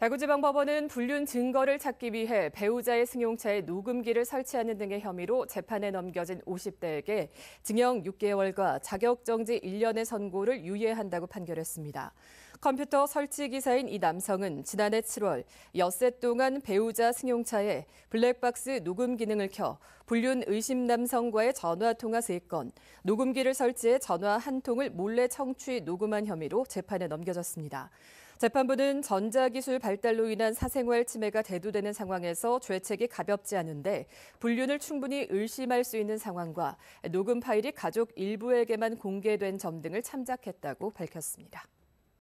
대구지방법원은 불륜 증거를 찾기 위해 배우자의 승용차에 녹음기를 설치하는 등의 혐의로 재판에 넘겨진 50대에게 징역 6개월과 자격정지 1년의 선고를 유예한다고 판결했습니다. 컴퓨터 설치 기사인 이 남성은 지난해 7월 엿새 동안 배우자 승용차에 블랙박스 녹음 기능을 켜 불륜 의심 남성과의 전화 통화 3건, 녹음기를 설치해 전화 한 통을 몰래 청취 녹음한 혐의로 재판에 넘겨졌습니다. 재판부는 전자기술 발달로 인한 사생활 침해가 대두되는 상황에서 죄책이 가볍지 않은데 불륜을 충분히 의심할 수 있는 상황과 녹음 파일이 가족 일부에게만 공개된 점 등을 참작했다고 밝혔습니다.